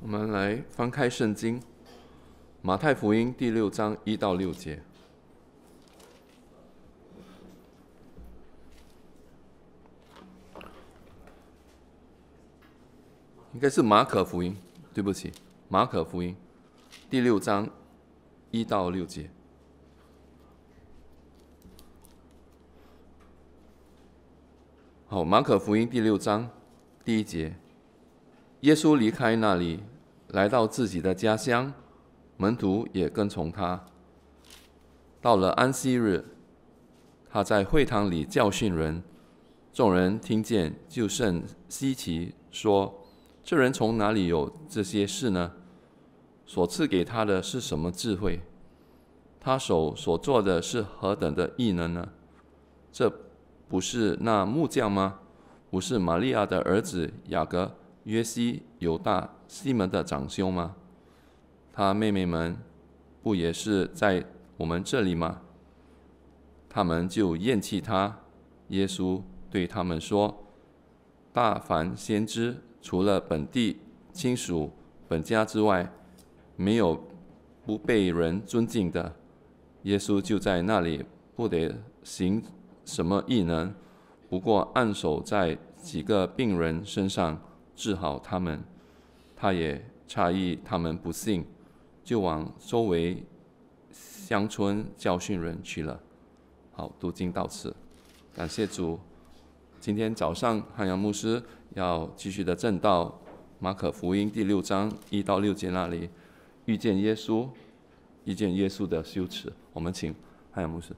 我们来翻开圣经，《马太福音》第六章一到六节，应该是《马可福音》，对不起，《马可福音》第六章一到六节。好，《马可福音》第六章第一节。耶稣离开那里，来到自己的家乡，门徒也跟从他。到了安息日，他在会堂里教训人，众人听见就甚稀奇，说：“这人从哪里有这些事呢？所赐给他的是什么智慧？他手所做的是何等的异能呢？这不是那木匠吗？不是玛利亚的儿子雅各？”约西、犹大、西门的长兄吗？他妹妹们不也是在我们这里吗？他们就厌弃他。耶稣对他们说：“大凡先知，除了本地亲属、本家之外，没有不被人尊敬的。”耶稣就在那里，不得行什么异能，不过按手在几个病人身上。治好他们，他也诧异他们不信，就往周围乡村教训人去了。好，读经到此，感谢主。今天早上汉阳牧师要继续的正道，马可福音第六章一到六节那里，遇见耶稣，遇见耶稣的羞耻。我们请汉阳牧师。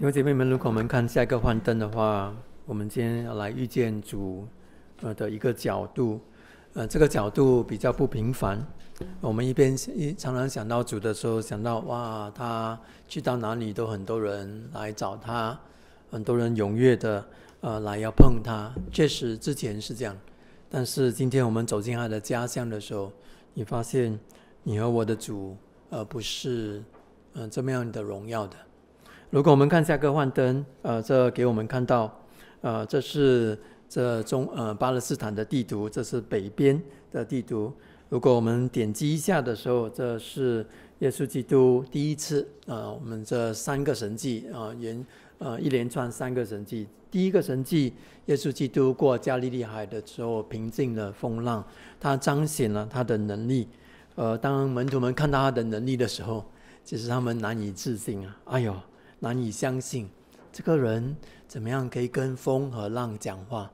因为姐妹们，如果我们看下一个幻灯的话，我们今天要来遇见主呃的一个角度，呃，这个角度比较不平凡。我们一边一常常想到主的时候，想到哇，他去到哪里都很多人来找他，很多人踊跃的呃来要碰他。确实之前是这样，但是今天我们走进他的家乡的时候，你发现你和我的主，呃，不是嗯这么样的荣耀的。如果我们看下个幻灯，呃，这给我们看到，呃，这是这中呃巴勒斯坦的地图，这是北边的地图。如果我们点击一下的时候，这是耶稣基督第一次啊，我们这三个神迹啊，连呃一连串三个神迹，第一个神迹，耶稣基督过加利利海的时候，平静了风浪，他彰显了他的能力。呃，当门徒们看到他的能力的时候，其实他们难以置信啊，哎呦！难以相信，这个人怎么样可以跟风和浪讲话？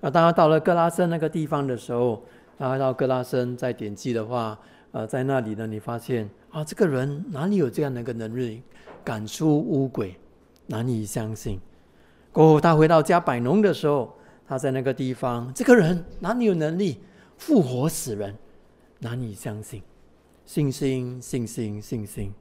啊，当他到了格拉森那个地方的时候，他到格拉森再点击的话，呃，在那里呢，你发现啊，这个人哪里有这样的一个能力赶出乌鬼？难以相信。过后他回到家摆农的时候，他在那个地方，这个人哪里有能力复活死人？难以相信。信心，信心，信心。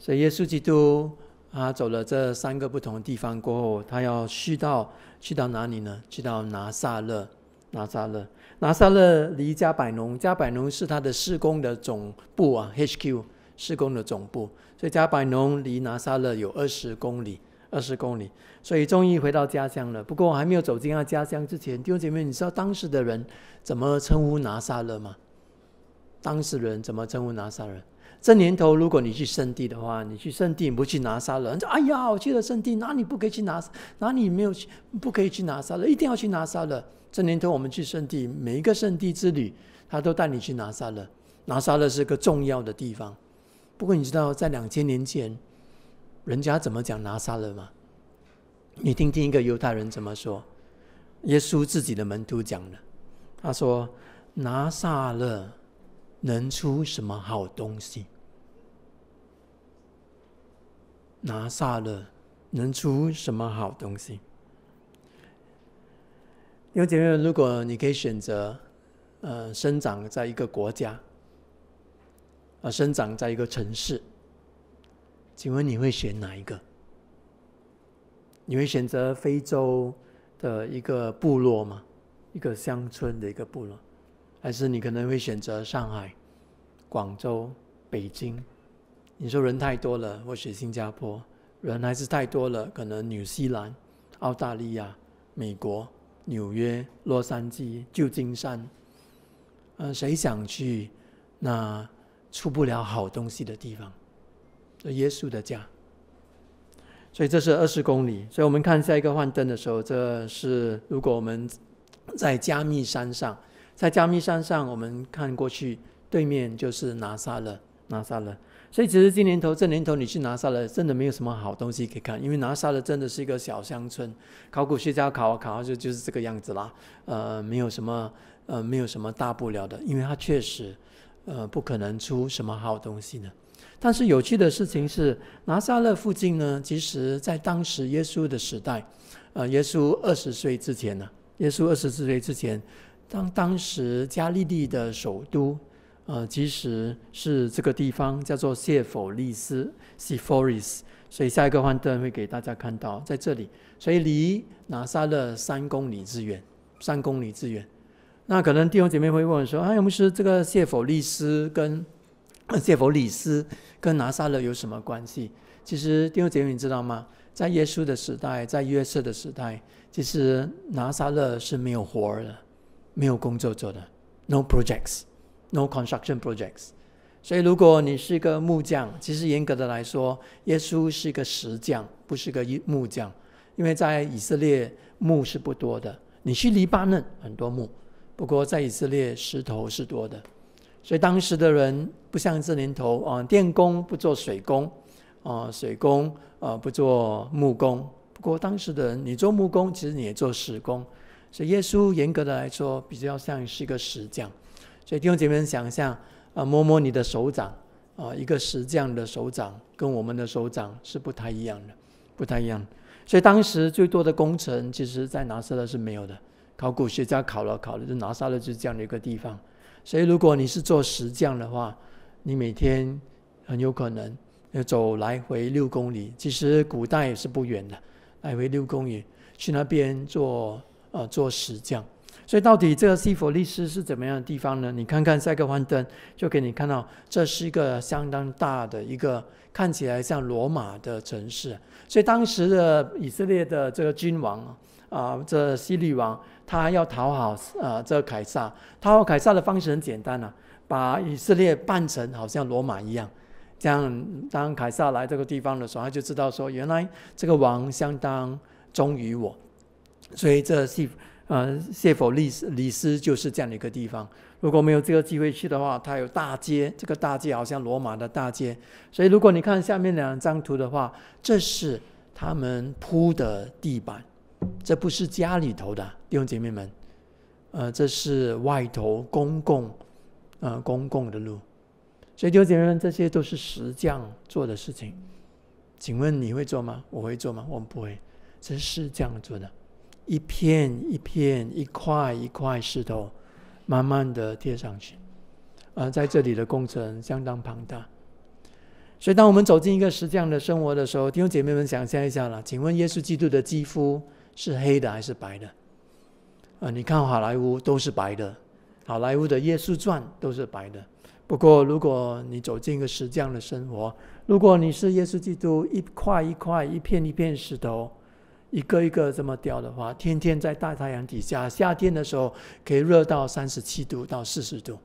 所以耶稣基督。他走了这三个不同的地方过后，他要去到去到哪里呢？去到拿撒勒，拿撒勒，拿撒勒离加百农，加百农是他的施工的总部啊，HQ 施工的总部。所以加百农离拿撒勒有二十公里，二十公里。所以终于回到家乡了。不过我还没有走进他家乡之前，弟兄姐妹，你知道当时的人怎么称呼拿撒勒吗？当时人怎么称呼拿撒勒？这年头，如果你去圣地的话，你去圣地不去拿撒勒，哎呀，我去了圣地，哪里不可以去拿？哪里没有去，不可以去拿撒勒？一定要去拿撒勒。”这年头，我们去圣地，每一个圣地之旅，他都带你去拿撒勒。拿撒勒是个重要的地方。不过，你知道在两千年前，人家怎么讲拿撒勒吗？你听听一个犹太人怎么说。耶稣自己的门徒讲的，他说：“拿撒勒能出什么好东西？”拿下了，能出什么好东西？有刘杰，如果你可以选择，呃，生长在一个国家，呃，生长在一个城市，请问你会选哪一个？你会选择非洲的一个部落吗？一个乡村的一个部落，还是你可能会选择上海、广州、北京？你说人太多了，或许新加坡人还是太多了。可能纽西兰、澳大利亚、美国、纽约、洛杉矶、旧金山，嗯，谁想去那出不了好东西的地方？耶稣的家。所以这是二十公里。所以我们看下一个幻灯的时候，这是如果我们在加密山上，在加密山上，我们看过去对面就是拿撒勒，拿撒勒。所以其实今年头，这年头你去拿撒勒，真的没有什么好东西可以看，因为拿撒勒真的是一个小乡村。考古学家考啊考啊，就就是这个样子啦。呃，没有什么，呃，没有什么大不了的，因为它确实，呃，不可能出什么好东西呢。但是有趣的事情是，拿撒勒附近呢，其实在当时耶稣的时代，呃，耶稣二十岁之前呢，耶稣二十四岁之前，当当时加利利的首都。呃，其实是这个地方叫做谢佛利斯 s e p h o r i s 所以下一个幻灯会给大家看到在这里。所以离拿撒勒三公里之远，三公里之远。那可能弟兄姐妹会问说：“啊，牧师，这个谢佛利斯跟谢佛利斯跟拿撒勒有什么关系？”其实，弟兄姐妹，你知道吗？在耶稣的时代，在约瑟的时代，其实拿撒勒是没有活的，没有工作做的 （no projects）。No construction projects。所以，如果你是一个木匠，其实严格的来说，耶稣是一个石匠，不是个木匠。因为在以色列木是不多的，你去黎巴嫩很多木，不过在以色列石头是多的。所以当时的人不像这年头啊，电工不做水工啊，水工啊不做木工。不过当时的人，你做木工其实你也做石工。所以耶稣严格的来说，比较像是一个石匠。所以听众姐妹们想一下，啊，摸摸你的手掌，啊，一个石匠的手掌跟我们的手掌是不太一样的，不太一样。所以当时最多的工程，其实在拿撒勒是没有的。考古学家考了考，了，就拿撒勒就是这样的一个地方。所以如果你是做石匠的话，你每天很有可能要走来回六公里，其实古代也是不远的，来回六公里去那边做啊做石匠。所以到底这个西佛利斯是怎么样的地方呢？你看看赛克幻灯，就给你看到，这是一个相当大的一个看起来像罗马的城市。所以当时的以色列的这个君王啊，这西利王，他要讨好啊这个凯撒，讨好凯撒的方式很简单啊，把以色列扮成好像罗马一样。这样当凯撒来这个地方的时候，他就知道说，原来这个王相当忠于我，所以这西。呃，谢佛利斯，里斯就是这样的一个地方。如果没有这个机会去的话，它有大街，这个大街好像罗马的大街。所以如果你看下面两张图的话，这是他们铺的地板，这不是家里头的，弟兄姐妹们。呃，这是外头公共，呃，公共的路。所以弟兄姐妹们，这些都是石匠做的事情。请问你会做吗？我会做吗？我们不会，这是这样做的。一片一片、一块一块石头，慢慢的贴上去。啊，在这里的工程相当庞大，所以当我们走进一个石匠的生活的时候，听众姐妹们想象一下了。请问耶稣基督的肌肤是黑的还是白的？啊，你看好莱坞都是白的，好莱坞的耶稣传都是白的。不过如果你走进一个石匠的生活，如果你是耶稣基督，一块一块、一片一片石头。一个一个这么雕的话，天天在大太阳底下，夏天的时候可以热到三十七度到四十度。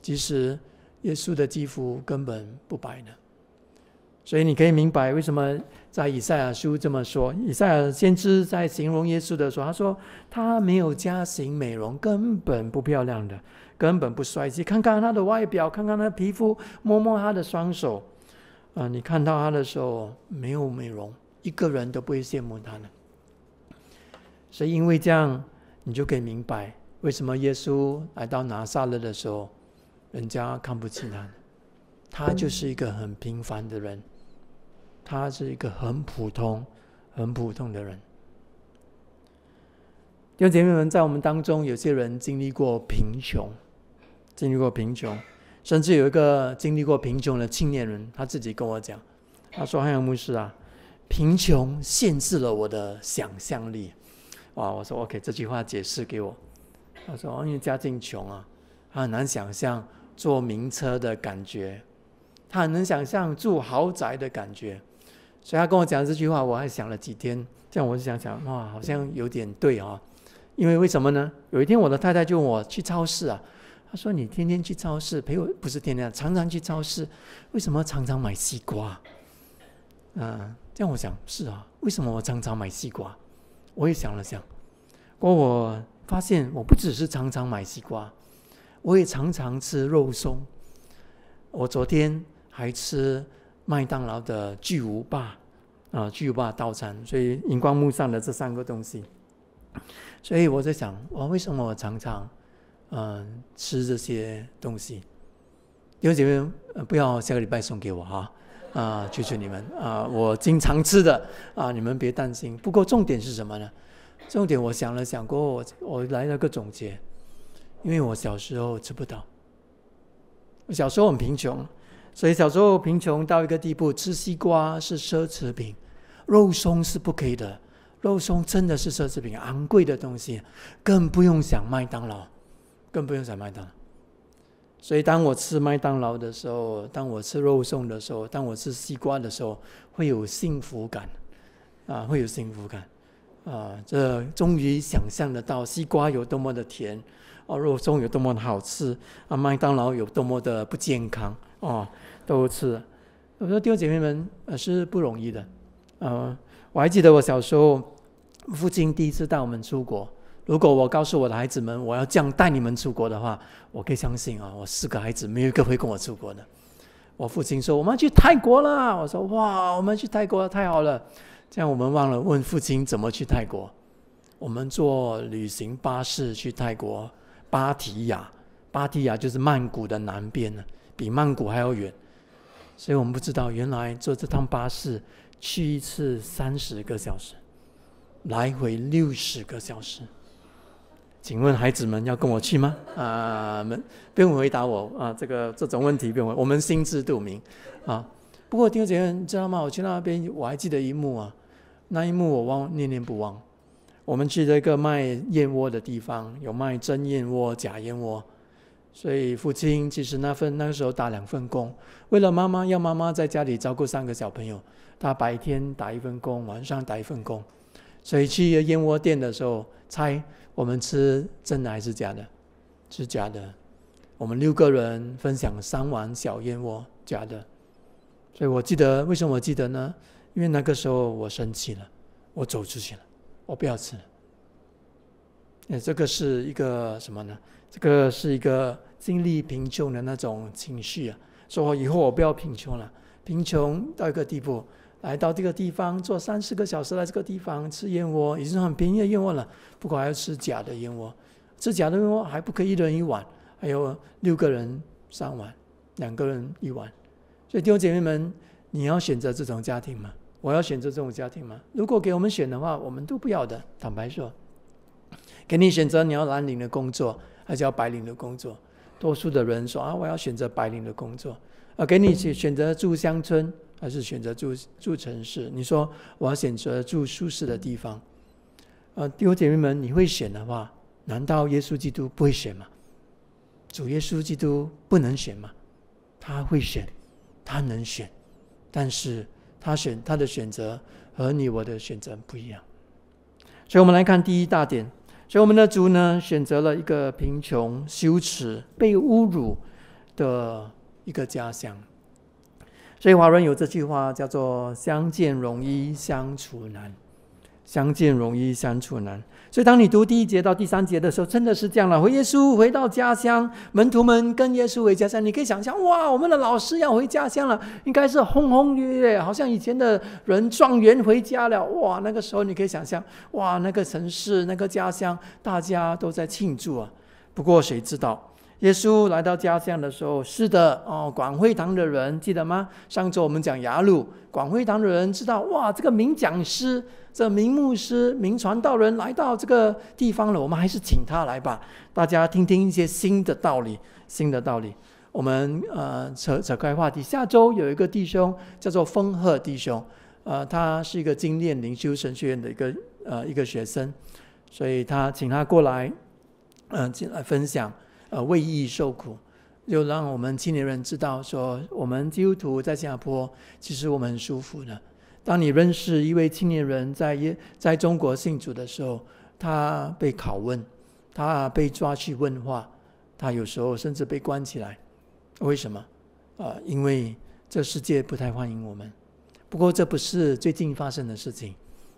其实耶稣的肌肤根本不白的，所以你可以明白为什么在以赛亚书这么说。以赛亚先知在形容耶稣的时候，他说他没有加型美容，根本不漂亮的，根本不帅气。看看他的外表，看看他的皮肤，摸摸他的双手，啊，你看到他的时候没有美容。一个人都不会羡慕他呢。所以，因为这样，你就可以明白为什么耶稣来到拿撒勒的时候，人家看不起他他就是一个很平凡的人，他是一个很普通、很普通的人。弟兄姐妹们，在我们当中，有些人经历过贫穷，经历过贫穷，甚至有一个经历过贫穷的青年人，他自己跟我讲，他说：“汉阳牧师啊。”贫穷限制了我的想象力。哇！我说 OK，这句话解释给我。他说：“因为家境穷啊，他很难想象坐名车的感觉，他很难想象住豪宅的感觉。”所以他跟我讲这句话，我还想了几天。这样我就想想，哇，好像有点对啊。因为为什么呢？有一天我的太太就问我去超市啊，她说：“你天天去超市陪我，不是天天，常常去超市，为什么常常买西瓜？”啊。这样我想是啊，为什么我常常买西瓜？我也想了想，不过我发现我不只是常常买西瓜，我也常常吃肉松。我昨天还吃麦当劳的巨无霸啊，巨无霸套餐。所以荧光幕上的这三个东西，所以我在想，我为什么常常呃吃这些东西？有妹、位不要下个礼拜送给我哈。啊，求求你们啊！我经常吃的啊，你们别担心。不过重点是什么呢？重点我想了想过，我我来了个总结，因为我小时候吃不到。小时候很贫穷，所以小时候贫穷到一个地步，吃西瓜是奢侈品，肉松是不可以的，肉松真的是奢侈品，昂贵的东西，更不用想麦当劳，更不用想麦当。劳。所以，当我吃麦当劳的时候，当我吃肉松的时候，当我吃西瓜的时候，会有幸福感，啊，会有幸福感，啊，这终于想象得到西瓜有多么的甜，啊，肉松有多么好吃，啊，麦当劳有多么的不健康，哦，都吃。我说，弟兄姐妹们，呃，是不容易的，呃，我还记得我小时候，父亲第一次带我们出国。如果我告诉我的孩子们我要这样带你们出国的话，我可以相信啊，我四个孩子没有一个会跟我出国的。我父亲说我们去泰国了，我说哇，我们去泰国太好了。这样我们忘了问父亲怎么去泰国。我们坐旅行巴士去泰国，芭提雅，芭提雅就是曼谷的南边呢，比曼谷还要远。所以我们不知道原来坐这趟巴士去一次三十个小时，来回六十个小时。请问孩子们要跟我去吗？啊，们不用回答我啊，这个这种问题不用。我们心知肚明，啊，不过丁姐，你知道吗？我去那边，我还记得一幕啊，那一幕我忘，念念不忘。我们去了一个卖燕窝的地方，有卖真燕窝、假燕窝，所以父亲其实那份那个时候打两份工，为了妈妈要妈妈在家里照顾三个小朋友，他白天打一份工，晚上打一份工。所以去燕窝店的时候，猜我们吃真的还是假的？是假的。我们六个人分享三碗小燕窝，假的。所以我记得为什么我记得呢？因为那个时候我生气了，我走出去了，我不要吃了。那这个是一个什么呢？这个是一个经历贫穷的那种情绪啊。说以后我不要贫穷了，贫穷到一个地步。来到这个地方坐三四个小时来这个地方吃燕窝已经很便宜的燕窝了，不过还要吃假的燕窝，吃假的燕窝还不可以一人一碗，还有六个人三碗，两个人一碗，所以弟兄姐妹们，你要选择这种家庭吗？我要选择这种家庭吗？如果给我们选的话，我们都不要的。坦白说，给你选择你要蓝领的工作还是要白领的工作？多数的人说啊，我要选择白领的工作。啊，给你选选择住乡村。还是选择住住城市？你说我要选择住舒适的地方，呃，弟兄姐妹们，你会选的话，难道耶稣基督不会选吗？主耶稣基督不能选吗？他会选，他能选，但是他选他的选择和你我的选择不一样。所以我们来看第一大点，所以我们的主呢，选择了一个贫穷、羞耻、被侮辱的一个家乡。所以华人有这句话叫做“相见容易相处难”，相见容易相处难。所以当你读第一节到第三节的时候，真的是这样了。回耶稣，回到家乡，门徒们跟耶稣回家乡，你可以想象，哇，我们的老师要回家乡了，应该是轰轰烈烈，好像以前的人状元回家了。哇，那个时候你可以想象，哇，那个城市、那个家乡，大家都在庆祝啊。不过谁知道？耶稣来到家乡的时候，是的哦，广会堂的人记得吗？上周我们讲雅鲁广会堂的人知道哇，这个名讲师、这名牧师、名传道人来到这个地方了，我们还是请他来吧，大家听听一些新的道理，新的道理。我们呃扯扯开话题，下周有一个弟兄叫做丰鹤弟兄，呃，他是一个精炼灵修神学院的一个呃一个学生，所以他请他过来，嗯，进来分享。呃，为义受苦，又让我们青年人知道说，我们基督徒在新加坡其实我们很舒服的。当你认识一位青年人在耶，在中国信主的时候，他被拷问，他被抓去问话，他有时候甚至被关起来。为什么？啊，因为这世界不太欢迎我们。不过这不是最近发生的事情，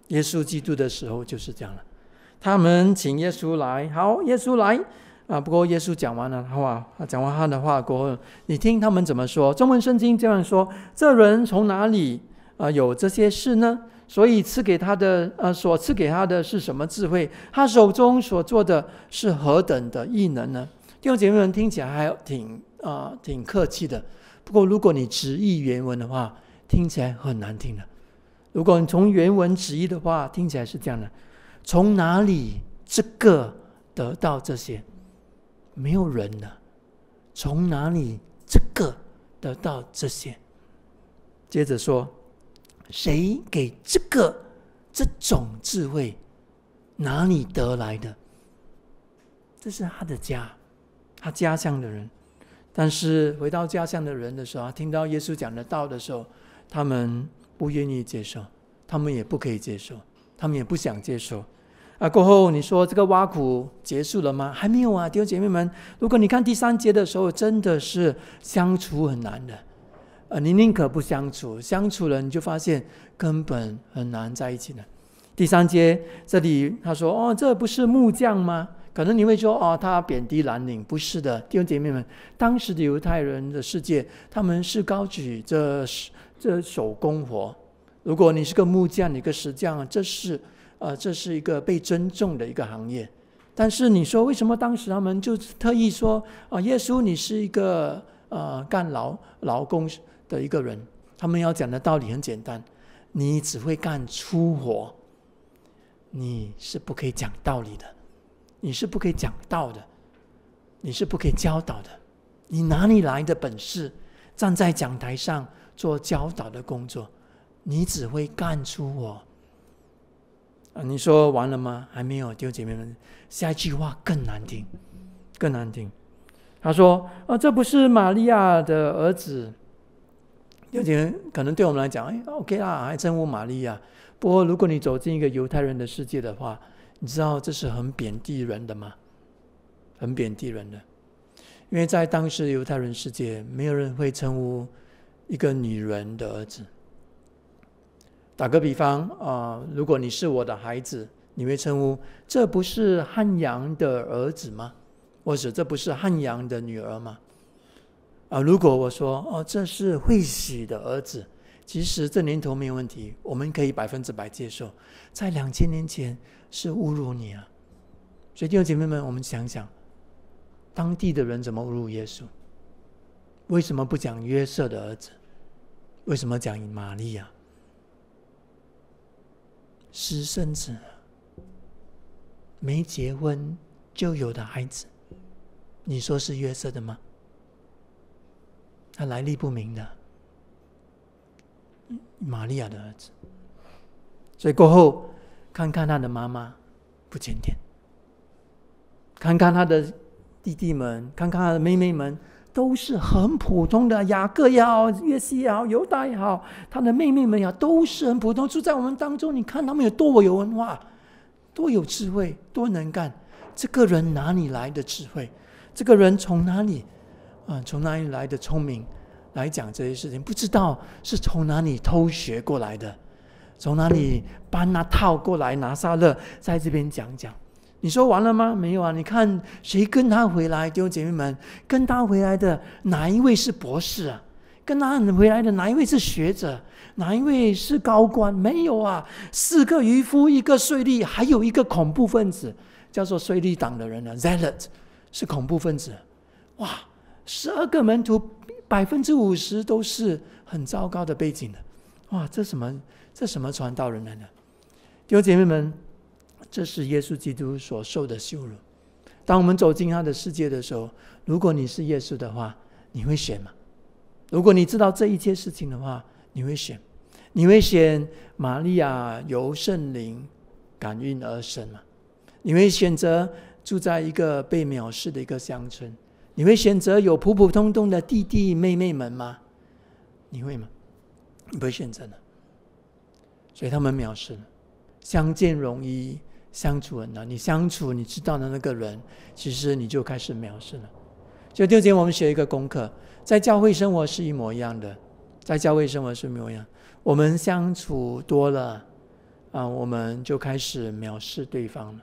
耶稣基督的时候就是这样了。他们请耶稣来，好，耶稣来。啊！不过耶稣讲完了话，讲完他的话过后，你听他们怎么说？中文圣经这样说：这人从哪里啊有这些事呢？所以赐给他的，呃，所赐给他的是什么智慧？他手中所做的是何等的异能呢？弟兄姐妹们，听起来还挺啊，挺客气的。不过如果你直译原文的话，听起来很难听的。如果你从原文直译的话，听起来是这样的：从哪里这个得到这些？没有人了，从哪里这个得到这些？接着说，谁给这个这种智慧？哪里得来的？这是他的家，他家乡的人。但是回到家乡的人的时候，听到耶稣讲的道的时候，他们不愿意接受，他们也不可以接受，他们也不想接受。啊，过后你说这个挖苦结束了吗？还没有啊，弟兄姐妹们，如果你看第三节的时候，真的是相处很难的，呃，你宁可不相处，相处了你就发现根本很难在一起呢。第三节这里他说哦，这不是木匠吗？可能你会说哦，他贬低蓝领，不是的，弟兄姐妹们，当时的犹太人的世界，他们是高举这这手工活，如果你是个木匠，你个石匠，这是。呃，这是一个被尊重的一个行业，但是你说为什么当时他们就特意说啊，耶稣你是一个呃干劳劳工的一个人？他们要讲的道理很简单，你只会干粗活，你是不可以讲道理的，你是不可以讲道的，你是不可以教导的，你哪里来的本事站在讲台上做教导的工作？你只会干粗活。啊，你说完了吗？还没有，弟兄姐妹们，下一句话更难听，更难听。他说：“啊，这不是玛利亚的儿子。”有点可能对我们来讲，哎，OK 啦，还称呼玛利亚。不过，如果你走进一个犹太人的世界的话，你知道这是很贬低人的吗？很贬低人的，因为在当时犹太人世界，没有人会称呼一个女人的儿子。打个比方啊，如果你是我的孩子，你会称呼这不是汉阳的儿子吗？或者这不是汉阳的女儿吗？啊，如果我说哦，这是惠喜的儿子，其实这年头没有问题，我们可以百分之百接受。在两千年前是侮辱你啊！所以弟兄姐妹们，我们想想，当地的人怎么侮辱耶稣？为什么不讲约瑟的儿子？为什么讲玛利亚？私生子，没结婚就有的孩子，你说是约瑟的吗？他来历不明的，玛利亚的儿子。所以过后，看看他的妈妈不检点，看看他的弟弟们，看看他的妹妹们。都是很普通的雅各也好，约西也好，犹大也好，他的妹妹们呀，都是很普通。住在我们当中，你看他们有多有文化，多有智慧，多能干。这个人哪里来的智慧？这个人从哪里？啊，从哪里来的聪明？来讲这些事情，不知道是从哪里偷学过来的，从哪里搬那套过来？拿撒勒在这边讲讲。你说完了吗？没有啊！你看谁跟他回来？弟兄姐妹们，跟他回来的哪一位是博士啊？跟他回来的哪一位是学者？哪一位是高官？没有啊！四个渔夫，一个税吏，还有一个恐怖分子，叫做税吏党的人呢，zealot 是恐怖分子。哇！十二个门徒，百分之五十都是很糟糕的背景的。哇！这什么？这什么传道人来呢？弟兄姐妹们。这是耶稣基督所受的羞辱。当我们走进他的世界的时候，如果你是耶稣的话，你会选吗？如果你知道这一切事情的话，你会选？你会选玛利亚由圣灵感应而生吗？你会选择住在一个被藐视的一个乡村？你会选择有普普通通的弟弟妹妹们吗？你会吗？你不会选择的。所以他们藐视了。相见容易。相处了，你相处，你知道的那个人，其实你就开始藐视了。就六节我们学一个功课，在教会生活是一模一样的，在教会生活是一模一样。我们相处多了，啊，我们就开始藐视对方了。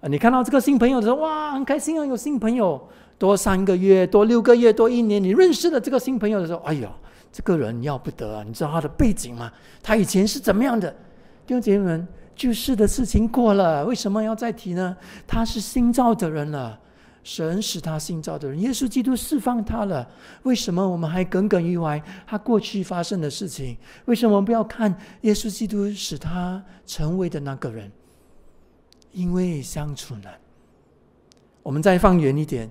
啊，你看到这个新朋友的时候，哇，很开心啊，有新朋友。多三个月，多六个月，多一年，你认识了这个新朋友的时候，哎呀，这个人要不得啊！你知道他的背景吗？他以前是怎么样的？弟兄姐妹们。旧事的事情过了，为什么要再提呢？他是新造的人了，神使他新造的人，耶稣基督释放他了，为什么我们还耿耿于怀他过去发生的事情？为什么不要看耶稣基督使他成为的那个人？因为相处难。我们再放远一点，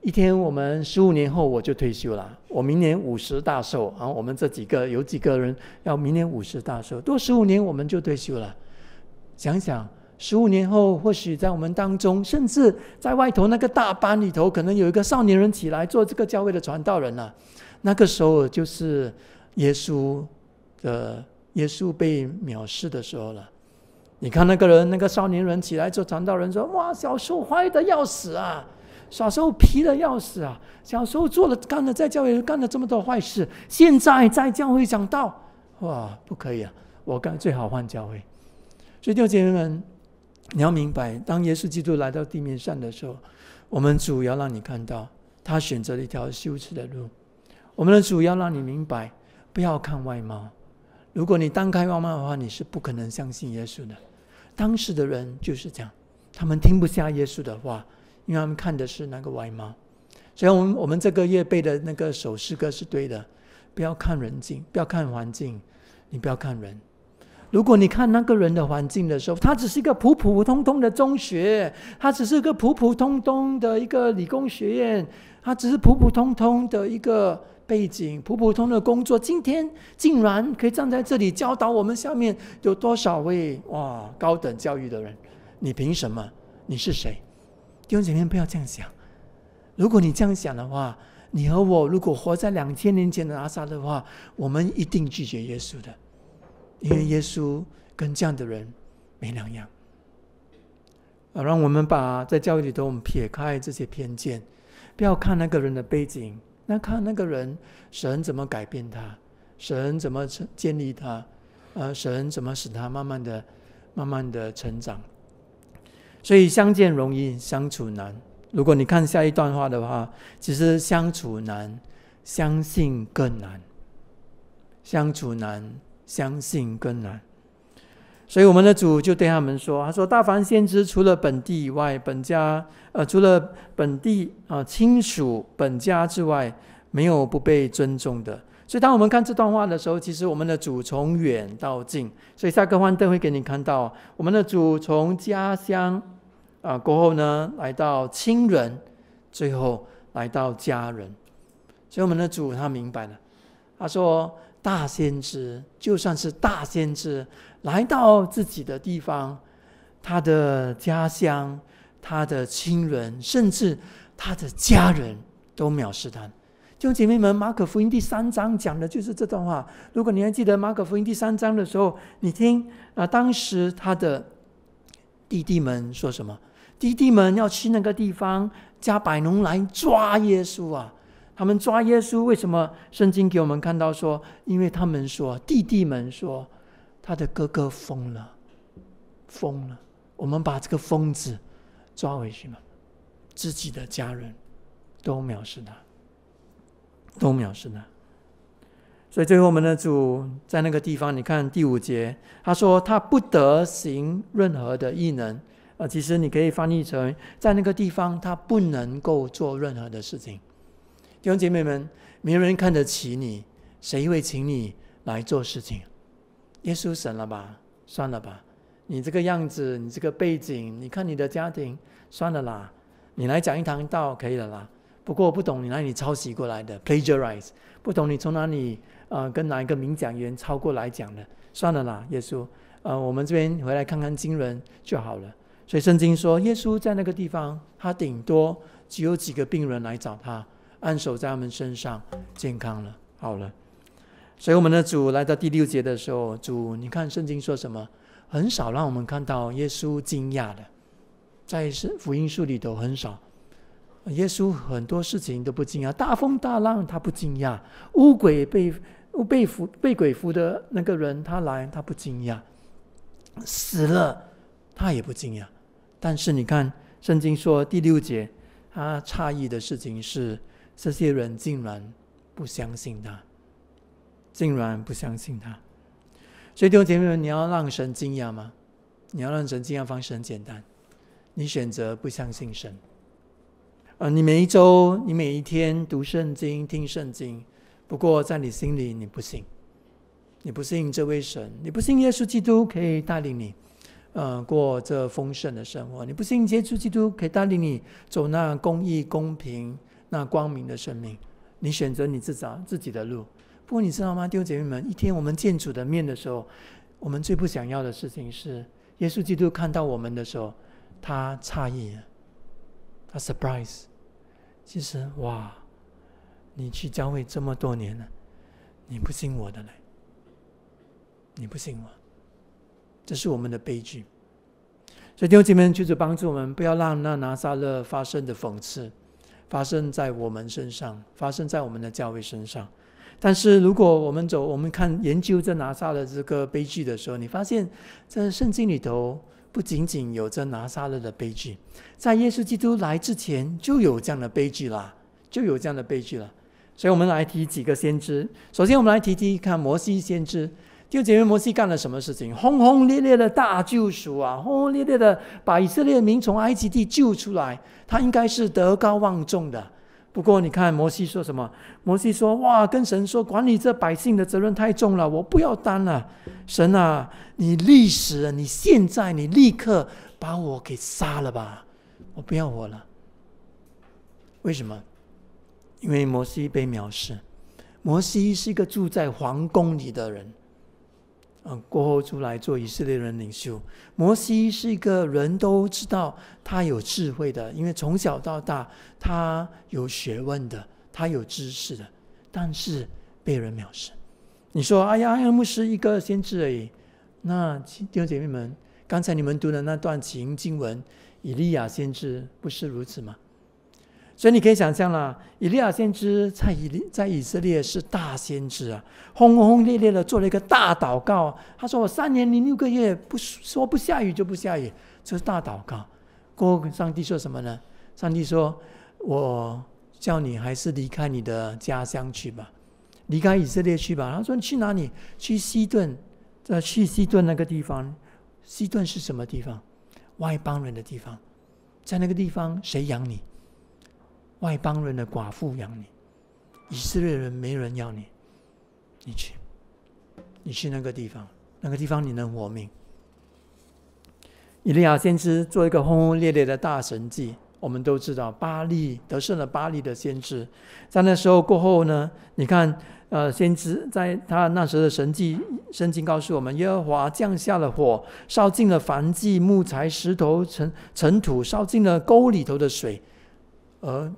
一天我们十五年后我就退休了，我明年五十大寿啊！我们这几个有几个人要明年五十大寿？多十五年我们就退休了。想想十五年后，或许在我们当中，甚至在外头那个大班里头，可能有一个少年人起来做这个教会的传道人了。那个时候就是耶稣的耶稣被藐视的时候了。你看那个人，那个少年人起来做传道人，说：“哇，小时候坏的要死啊，小时候皮的要死啊，小时候做了干了在教会干了这么多坏事，现在在教会讲道，哇，不可以啊，我干最好换教会。”所以弟兄姐妹们，你要明白，当耶稣基督来到地面上的时候，我们主要让你看到，他选择了一条羞耻的路。我们的主要让你明白，不要看外貌。如果你单看外貌的话，你是不可能相信耶稣的。当时的人就是这样，他们听不下耶稣的话，因为他们看的是那个外貌。所以，我们我们这个月背的那个首诗歌是对的，不要看人境，不要看环境，你不要看人。如果你看那个人的环境的时候，他只是一个普普通通的中学，他只是一个普普通通的一个理工学院，他只是普普通通的一个背景，普普通的工作，今天竟然可以站在这里教导我们下面有多少位哇高等教育的人，你凭什么？你是谁？弟兄姐妹不要这样想。如果你这样想的话，你和我如果活在两千年前的阿萨的话，我们一定拒绝耶稣的。因为耶稣跟这样的人没两样啊！让我们把在教育里头，我们撇开这些偏见，不要看那个人的背景，那看那个人，神怎么改变他，神怎么建立他啊，神怎么使他慢慢的、慢慢的成长。所以相见容易，相处难。如果你看下一段话的话，其实相处难，相信更难。相处难。相信更难，所以我们的主就对他们说：“他说，大凡先知除了本地以外，本家呃，除了本地啊亲属本家之外，没有不被尊重的。所以，当我们看这段话的时候，其实我们的主从远到近，所以下个幻灯会给你看到，我们的主从家乡啊过后呢，来到亲人，最后来到家人。所以，我们的主他明白了，他说。”大先知，就算是大先知，来到自己的地方，他的家乡，他的亲人，甚至他的家人都藐视他。弟兄姐妹们，马可福音第三章讲的就是这段话。如果你还记得马可福音第三章的时候，你听啊，当时他的弟弟们说什么？弟弟们要去那个地方加百农来抓耶稣啊！他们抓耶稣，为什么圣经给我们看到说？因为他们说，弟弟们说，他的哥哥疯了，疯了。我们把这个疯子抓回去嘛，自己的家人都藐视他，都藐视他。所以最后，我们的主在那个地方，你看第五节，他说他不得行任何的异能。啊，其实你可以翻译成，在那个地方他不能够做任何的事情。弟兄姐妹们，没人看得起你，谁会请你来做事情？耶稣，神了吧？算了吧，你这个样子，你这个背景，你看你的家庭，算了啦。你来讲一堂道可以了啦。不过我不懂你哪里抄袭过来的 （plagiarize），不懂你从哪里啊？跟哪一个名讲员抄过来讲的？算了啦，耶稣，呃，我们这边回来看看经人就好了。所以圣经说，耶稣在那个地方，他顶多只有几个病人来找他。安守在他们身上，健康了，好了。所以我们的主来到第六节的时候，主，你看圣经说什么？很少让我们看到耶稣惊讶的，在是福音书里头很少。耶稣很多事情都不惊讶，大风大浪他不惊讶，乌鬼被被服被鬼服的那个人他来他不惊讶，死了他也不惊讶。但是你看圣经说第六节，他诧异的事情是。这些人竟然不相信他，竟然不相信他。所以弟兄姐妹们，你要让神惊讶吗？你要让神惊讶方式很简单，你选择不相信神。啊，你每一周，你每一天读圣经、听圣经，不过在你心里你不信，你不信这位神，你不信耶稣基督可以带领你，呃，过这丰盛的生活。你不信耶稣基督可以带领你走那公义、公平。那光明的生命，你选择你自找自己的路。不过你知道吗，弟兄姐妹们，一天我们见主的面的时候，我们最不想要的事情是，耶稣基督看到我们的时候，他诧异，他 surprise。其实哇，你去教会这么多年了，你不信我的嘞？你不信我？这是我们的悲剧。所以弟兄姐妹们，求主帮助我们，不要让那拿撒勒发生的讽刺。发生在我们身上，发生在我们的教会身上。但是，如果我们走，我们看研究这拿撒勒这个悲剧的时候，你发现在圣经里头不仅仅有着拿撒勒的悲剧，在耶稣基督来之前就有这样的悲剧啦，就有这样的悲剧了。所以，我们来提几个先知。首先，我们来提提看摩西先知。就解约摩西干了什么事情？轰轰烈烈的大救赎啊！轰轰烈烈的把以色列民从埃及地救出来，他应该是德高望重的。不过你看，摩西说什么？摩西说：“哇，跟神说，管理这百姓的责任太重了，我不要担了。神啊，你历史，你现在，你立刻把我给杀了吧！我不要我了。为什么？因为摩西被藐视。摩西是一个住在皇宫里的人。”嗯，过后出来做以色列人领袖，摩西是一个人都知道他有智慧的，因为从小到大他有学问的，他有知识的，但是被人藐视。你说，哎呀，亚门是一个先知而已。那弟兄姐妹们，刚才你们读的那段《情经文》，以利亚先知不是如此吗？所以你可以想象了，以利亚先知在以在以色列是大先知啊，轰轰烈烈的做了一个大祷告。他说：“我三年零六个月，不说不下雨就不下雨。”这是大祷告。过后，上帝说什么呢？上帝说：“我叫你还是离开你的家乡去吧，离开以色列去吧。”他说：“你去哪里？去西顿，呃，去西顿那个地方。西顿是什么地方？外邦人的地方，在那个地方谁养你？”外邦人的寡妇养你，以色列人没人要你，你去，你去那个地方，那个地方你能活命。以利亚先知做一个轰轰烈烈的大神迹，我们都知道巴利得胜了巴利的先知，在那时候过后呢，你看，呃，先知在他那时的神迹圣经告诉我们，耶和华降下了火，烧尽了凡迹、木材、石头、尘尘土，烧尽了沟里头的水，而。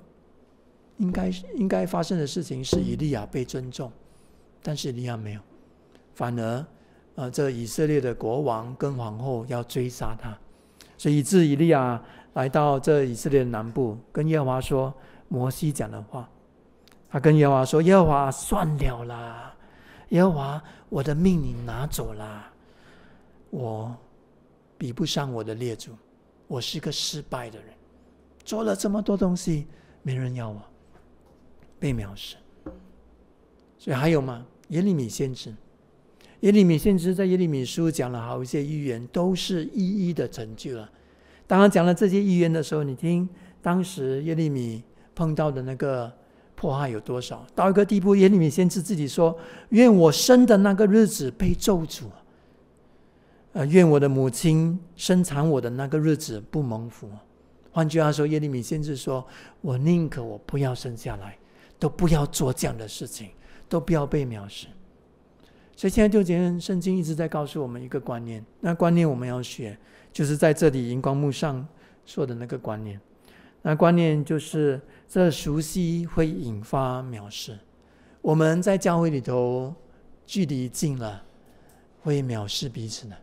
应该应该发生的事情是以利亚被尊重，但是利亚没有，反而，呃，这以色列的国王跟皇后要追杀他，所以致以利亚来到这以色列南部，跟耶和华说摩西讲的话，他跟耶和华说：耶和华算了啦，耶和华我的命你拿走啦，我比不上我的列祖，我是个失败的人，做了这么多东西，没人要我。被藐视，所以还有吗？耶利米先知，耶利米先知在耶利米书讲了好一些预言，都是一一的成就了。当他讲了这些预言的时候，你听当时耶利米碰到的那个迫害有多少？到一个地步，耶利米先知自己说：“愿我生的那个日子被咒诅，呃，愿我的母亲生产我的那个日子不蒙福。”换句话说，耶利米先知说：“我宁可我不要生下来。”都不要做这样的事情，都不要被藐视。所以现在就讲圣经一直在告诉我们一个观念，那观念我们要学，就是在这里荧光幕上说的那个观念。那观念就是，这熟悉会引发藐视。我们在教会里头距离近了，会藐视彼此呢。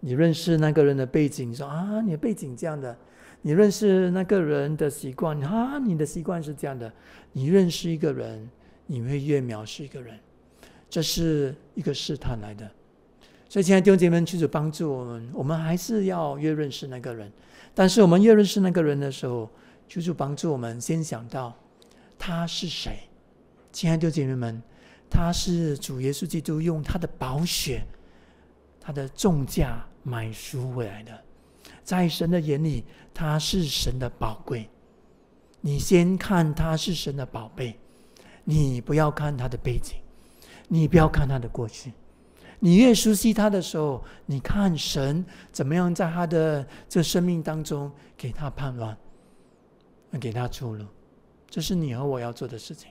你认识那个人的背景，说啊，你的背景这样的；你认识那个人的习惯，啊，你的习惯是这样的。你认识一个人，你会越藐视一个人，这是一个试探来的。所以，亲爱的弟兄姐妹们，主主帮助我们，我们还是要越认识那个人。但是，我们越认识那个人的时候，主主帮助我们先想到他是谁。亲爱的弟兄姐妹们，他是主耶稣基督用他的宝血、他的重价买赎回来的。在神的眼里，他是神的宝贵。你先看他是神的宝贝，你不要看他的背景，你不要看他的过去。你越熟悉他的时候，你看神怎么样在他的这生命当中给他盼望，给他出路。这是你和我要做的事情。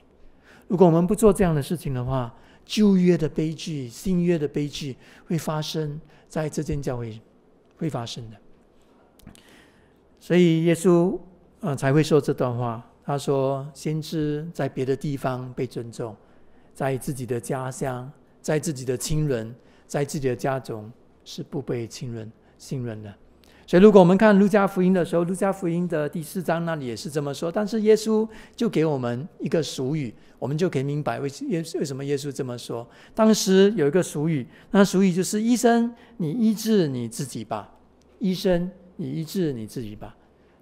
如果我们不做这样的事情的话，旧约的悲剧、新约的悲剧会发生在这间教会，会发生的。所以耶稣。嗯，才会说这段话。他说：“先知在别的地方被尊重，在自己的家乡，在自己的亲人，在自己的家中是不被亲人信任的。所以，如果我们看路加福音的时候，路加福音的第四章那里也是这么说。但是，耶稣就给我们一个俗语，我们就可以明白为耶为什么耶稣这么说。当时有一个俗语，那俗语就是：医生，你医治你自己吧；医生，你医治你自己吧。”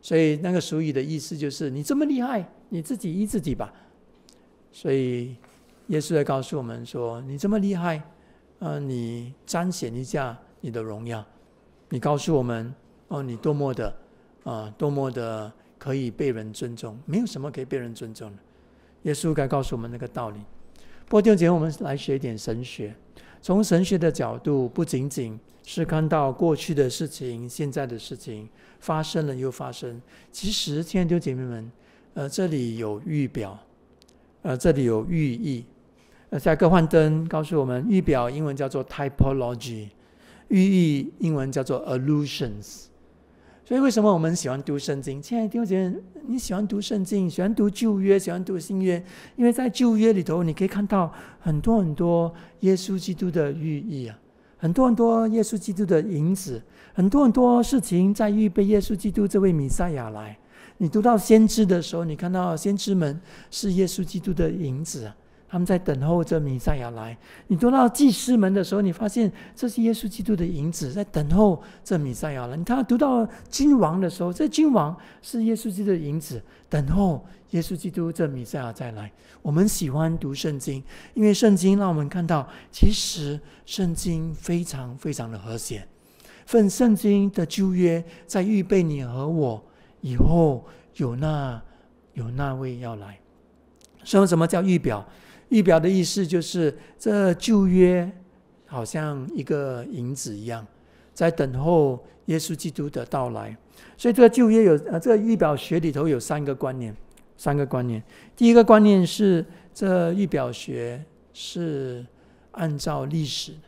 所以那个俗语的意思就是：你这么厉害，你自己医自己吧。所以耶稣在告诉我们说：你这么厉害，呃，你彰显一下你的荣耀，你告诉我们哦，你多么的啊，多么的可以被人尊重。没有什么可以被人尊重的。耶稣该告诉我们那个道理。不过第二节我们来学一点神学。从神学的角度，不仅仅是看到过去的事情、现在的事情发生了又发生。其实，亲爱的姐妹们，呃，这里有预表，呃，这里有寓意。呃，在各幻灯告诉我们，预表英文叫做 typology，寓意英文叫做 allusions。所以为什么我们喜欢读圣经？亲爱的弟兄姐妹，你喜欢读圣经，喜欢读旧约，喜欢读新约，因为在旧约里头，你可以看到很多很多耶稣基督的寓意啊，很多很多耶稣基督的影子，很多很多事情在预备耶稣基督这位弥赛亚来。你读到先知的时候，你看到先知们是耶稣基督的影子啊。他们在等候这弥赛亚来。你读到祭司门的时候，你发现这是耶稣基督的影子在等候这弥赛亚来。你看读到君王的时候，这君王是耶稣基督的影子，等候耶稣基督这弥赛亚再来。我们喜欢读圣经，因为圣经让我们看到，其实圣经非常非常的和谐。份圣经的旧约，在预备你和我以后，有那有那位要来。所以什么叫预表？预表的意思就是，这旧约好像一个影子一样，在等候耶稣基督的到来。所以，这个旧约有呃，这个预表学里头有三个观念，三个观念。第一个观念是，这预表学是按照历史的，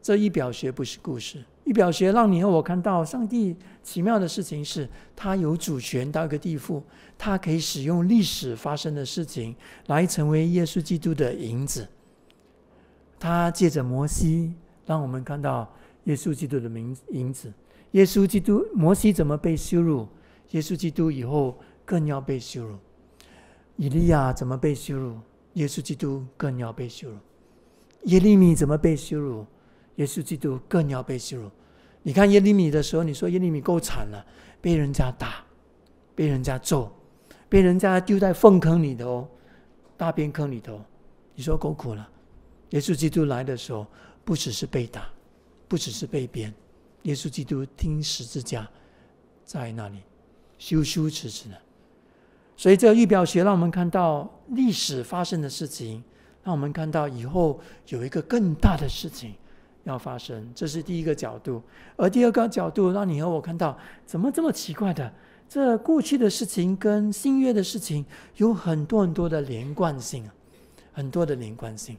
这预表学不是故事。一表学让你和我看到上帝奇妙的事情是，他有主权到一个地步，他可以使用历史发生的事情来成为耶稣基督的影子。他借着摩西让我们看到耶稣基督的名影子。耶稣基督，摩西怎么被羞辱？耶稣基督以后更要被羞辱。以利亚怎么被羞辱？耶稣基督更要被羞辱。耶利米怎么被羞辱？耶稣基督更要被羞辱。你看耶利米的时候，你说耶利米够惨了，被人家打，被人家揍，被人家丢在粪坑里头、大便坑里头。你说够苦了。耶稣基督来的时候，不只是被打，不只是被鞭。耶稣基督听十字架在那里羞羞耻耻的。所以这个预表学让我们看到历史发生的事情，让我们看到以后有一个更大的事情。要发生，这是第一个角度；而第二个角度，让你和我看到，怎么这么奇怪的？这过去的事情跟新约的事情有很多很多的连贯性啊，很多的连贯性。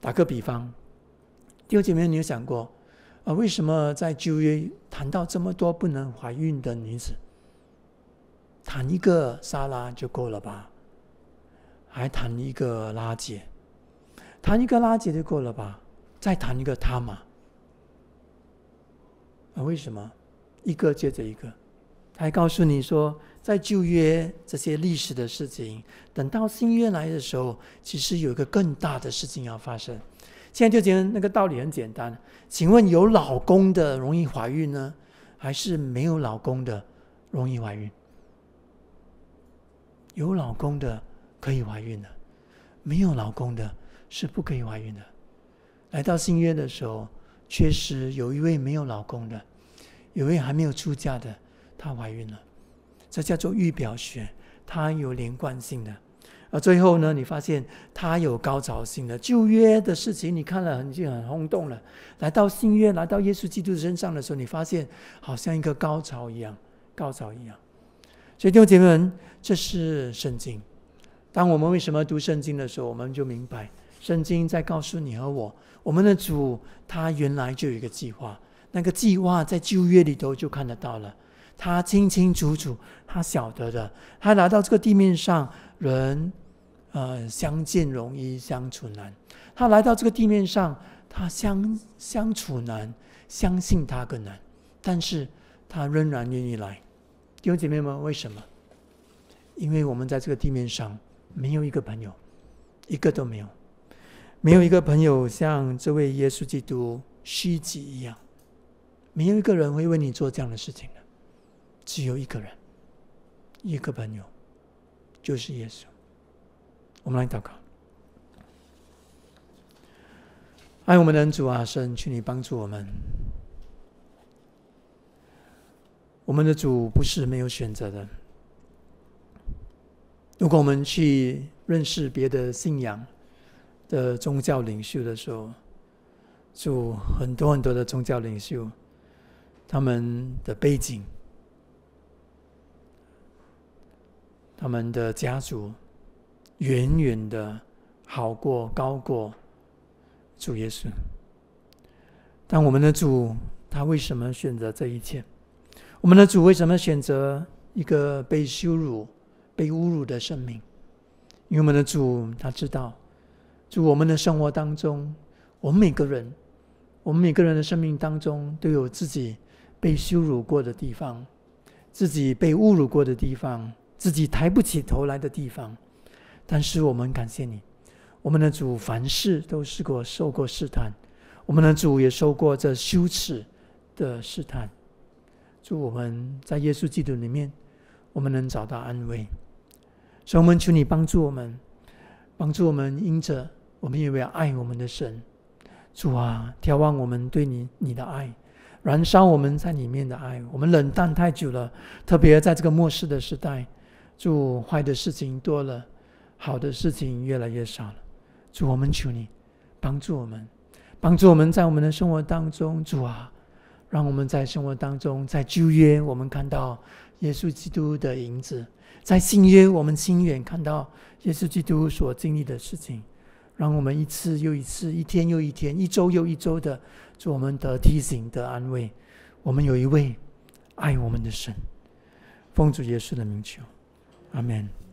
打个比方，弟兄姐妹，你有想过啊？为什么在旧约谈到这么多不能怀孕的女子，谈一个沙拉就够了吧？还谈一个拉姐，谈一个拉姐就够了吧？再谈一个他嘛？啊，为什么一个接着一个？他还告诉你说，在旧约这些历史的事情，等到新约来的时候，其实有一个更大的事情要发生。现在就讲那个道理很简单，请问有老公的容易怀孕呢，还是没有老公的容易怀孕？有老公的可以怀孕的，没有老公的是不可以怀孕的。来到新约的时候，确实有一位没有老公的，有一位还没有出嫁的，她怀孕了，这叫做预表学，它有连贯性的。而最后呢，你发现它有高潮性的旧约的事情，你看了已经很轰动了。来到新约，来到耶稣基督身上的时候，你发现好像一个高潮一样，高潮一样。所以弟兄姐妹们，这是圣经。当我们为什么读圣经的时候，我们就明白圣经在告诉你和我。我们的主，他原来就有一个计划，那个计划在旧约里头就看得到了。他清清楚楚，他晓得的。他来到这个地面上，人呃相见容易相处难。他来到这个地面上，他相相处难，相信他更难。但是他仍然愿意来。弟兄姐妹们，为什么？因为我们在这个地面上没有一个朋友，一个都没有。没有一个朋友像这位耶稣基督虚己一样，没有一个人会为你做这样的事情的，只有一个人，一个朋友，就是耶稣。我们来祷告，爱我们的人主啊，神，请你帮助我们。我们的主不是没有选择的。如果我们去认识别的信仰，的宗教领袖的时候，就很多很多的宗教领袖，他们的背景、他们的家族，远远的好过高过主耶稣。但我们的主，他为什么选择这一切？我们的主为什么选择一个被羞辱、被侮辱的生命？因为我们的主他知道。主，我们的生活当中，我们每个人，我们每个人的生命当中，都有自己被羞辱过的地方，自己被侮辱过的地方，自己抬不起头来的地方。但是我们感谢你，我们的主，凡事都试过受过试探，我们的主也受过这羞耻的试探。祝我们在耶稣基督里面，我们能找到安慰。所以，我们求你帮助我们，帮助我们因着。我们有没有爱我们的神？主啊，眺望我们对你你的爱，燃烧我们在里面的爱。我们冷淡太久了，特别在这个末世的时代，祝坏的事情多了，好的事情越来越少了。主，我们求你帮助我们，帮助我们在我们的生活当中。主啊，让我们在生活当中，在旧约我们看到耶稣基督的影子，在新约我们亲眼看到耶稣基督所经历的事情。让我们一次又一次，一天又一天，一周又一周的，做我们的提醒、的安慰。我们有一位爱我们的神，奉主耶稣的名求，阿门。